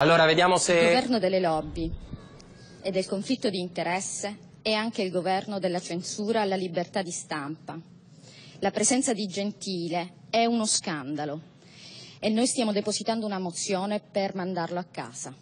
Allora vediamo se... Il governo delle lobby e del conflitto di interesse è anche il governo della censura alla libertà di stampa. La presenza di Gentile è uno scandalo e noi stiamo depositando una mozione per mandarlo a casa.